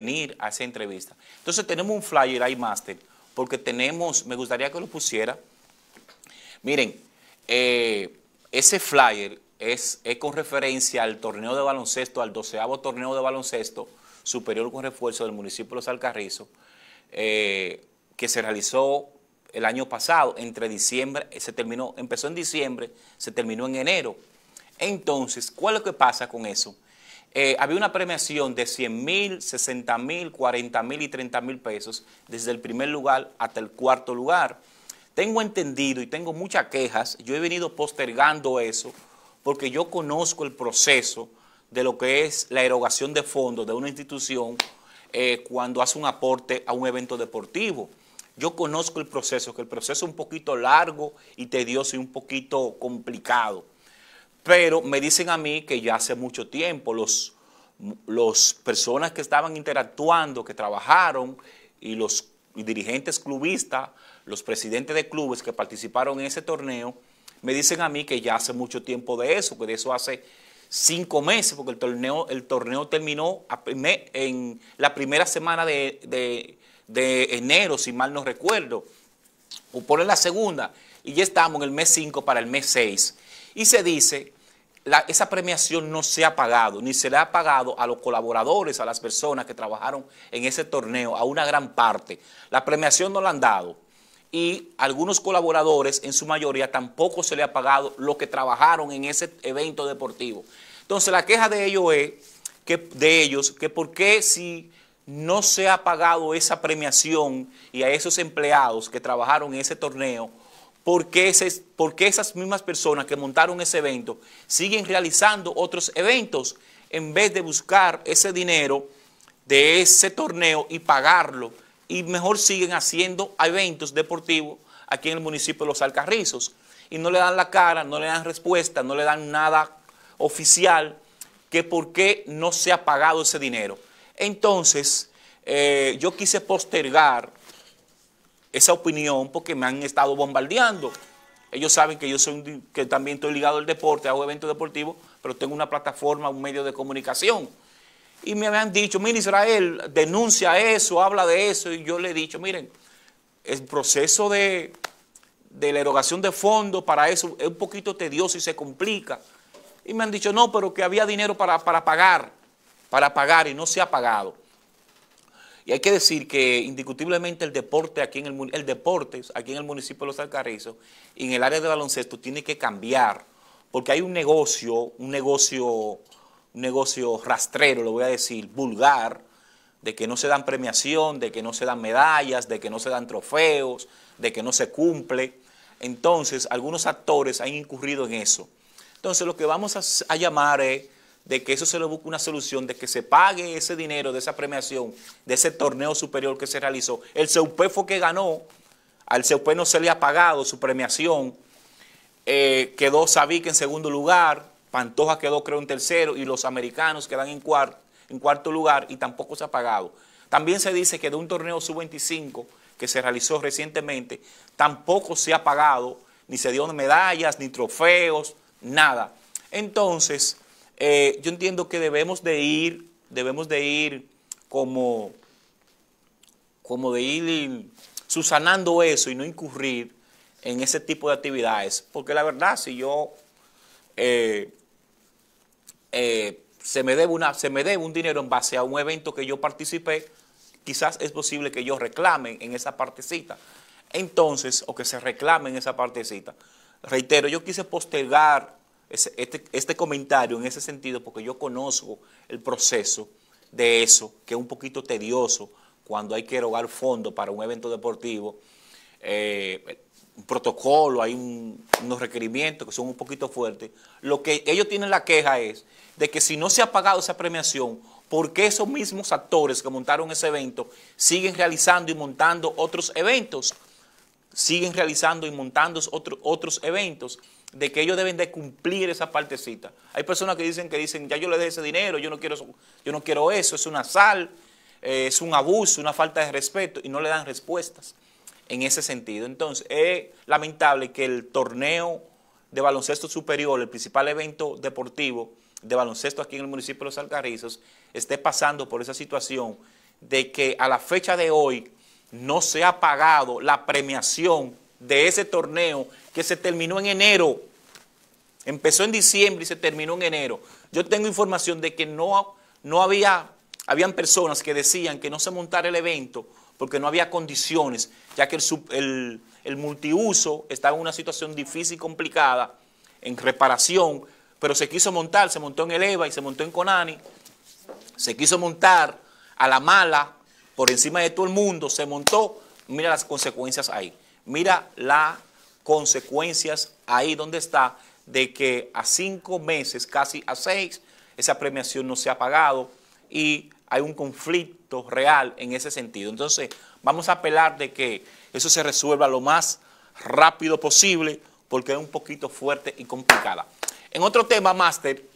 venir a esa entrevista. Entonces tenemos un flyer ahí, master porque tenemos, me gustaría que lo pusiera. Miren, eh, ese flyer es, con referencia al torneo de baloncesto, al doceavo torneo de baloncesto superior con refuerzo del municipio de Los Alcarrizos, eh, que se realizó el año pasado, entre diciembre, se terminó, empezó en diciembre, se terminó en enero. Entonces, ¿cuál es lo que pasa con eso? Eh, había una premiación de 100 mil, 60 mil, 40 mil y 30 mil pesos desde el primer lugar hasta el cuarto lugar. Tengo entendido y tengo muchas quejas, yo he venido postergando eso porque yo conozco el proceso de lo que es la erogación de fondos de una institución eh, cuando hace un aporte a un evento deportivo. Yo conozco el proceso, que el proceso es un poquito largo y tedioso y un poquito complicado. Pero me dicen a mí que ya hace mucho tiempo los, los personas que estaban interactuando, que trabajaron y los dirigentes clubistas, los presidentes de clubes que participaron en ese torneo, me dicen a mí que ya hace mucho tiempo de eso, que de eso hace cinco meses, porque el torneo, el torneo terminó en la primera semana de, enero, si mal no recuerdo, o por la segunda, y ya estamos en el mes 5 para el mes 6. Y se dice esa premiación no se ha pagado, ni se le ha pagado a los colaboradores, a las personas que trabajaron en ese torneo, a una gran parte. La premiación no la han dado y algunos colaboradores, en su mayoría, tampoco se le ha pagado lo que trabajaron en ese evento deportivo. Entonces, la queja de ellos es que, de ellos, que por qué si no se ha pagado esa premiación y a esos empleados que trabajaron en ese torneo, porque, qué esas mismas personas que montaron ese evento siguen realizando otros eventos en vez de buscar ese dinero de ese torneo y pagarlo. Y mejor siguen haciendo eventos deportivos aquí en el municipio de Los Alcarrizos. Y no le dan la cara, no le dan respuesta, no le dan nada oficial que por qué no se ha pagado ese dinero. Entonces, eh, yo quise postergar esa opinión porque me han estado bombardeando. Ellos saben que yo soy que también estoy ligado al deporte, hago eventos deportivos, pero tengo una plataforma, un medio de comunicación. Y me habían dicho, mire Israel, denuncia eso, habla de eso. Y yo le he dicho, miren, el proceso de, la erogación de fondos para eso es un poquito tedioso y se complica. Y me han dicho, no, pero que había dinero para pagar, para pagar y no se ha pagado. Y hay que decir que indiscutiblemente el deporte aquí en el, el deporte aquí en el municipio de Los Alcarrizos y en el área de baloncesto tiene que cambiar, porque hay un negocio, un negocio, un negocio rastrero, lo voy a decir, vulgar, de que no se dan premiación, de que no se dan medallas, de que no se dan trofeos, de que no se cumple. Entonces, algunos actores han incurrido en eso. Entonces, lo que vamos a llamar es de que eso se le busque una solución, de que se pague ese dinero de esa premiación, de ese torneo superior que se realizó. El CEUPE fue que ganó, al CEUPE no se le ha pagado su premiación, eh, quedó Sabic en segundo lugar, Pantoja quedó creo en tercero y los americanos quedan en cuarto, en cuarto lugar y tampoco se ha pagado. También se dice que de un torneo sub-25 que se realizó recientemente, tampoco se ha pagado, ni se dio medallas, ni trofeos, nada. Entonces, eh, yo entiendo que debemos de ir, debemos de ir como, como de ir susanando eso y no incurrir en ese tipo de actividades. Porque la verdad, si yo eh, eh, se, me debe una, se me debe un dinero en base a un evento que yo participé, quizás es posible que yo reclame en esa partecita. Entonces, o que se reclame en esa partecita. Reitero, yo quise postergar este, este, comentario en ese sentido porque yo conozco el proceso de eso, que es un poquito tedioso cuando hay que erogar fondos para un evento deportivo. Eh, un protocolo, hay unos requerimientos que son un poquito fuertes. Lo que ellos tienen la queja es de que si no se ha pagado esa premiación, ¿por qué esos mismos actores que montaron ese evento siguen realizando y montando otros eventos? siguen realizando y montando otros otros eventos, de que ellos deben de cumplir esa partecita. Hay personas que dicen que dicen, ya yo le dé ese dinero, yo no quiero, yo no quiero eso, es una sal, eh, es un abuso, una falta de respeto, y no le dan respuestas en ese sentido. Entonces, es lamentable que el torneo de baloncesto superior, el principal evento deportivo de baloncesto aquí en el municipio de Los Alcarrizos, esté pasando por esa situación de que a la fecha de hoy no se ha pagado la premiación de ese torneo que se terminó en enero. Empezó en diciembre y se terminó en enero. Yo tengo información de que no, no había, habían personas que decían que no se montara el evento porque no había condiciones, ya que el, el multiuso estaba en una situación difícil y complicada, en reparación, pero se quiso montar, se montó en el EVA y se montó en Conani, se quiso montar a la mala, por encima de todo el mundo, se montó. Mira las consecuencias ahí. Mira las consecuencias ahí donde está de que a cinco meses, casi a seis, esa premiación no se ha pagado y hay un conflicto real en ese sentido. Entonces, vamos a apelar de que eso se resuelva lo más rápido posible porque es un poquito fuerte y complicada. En otro tema, máster,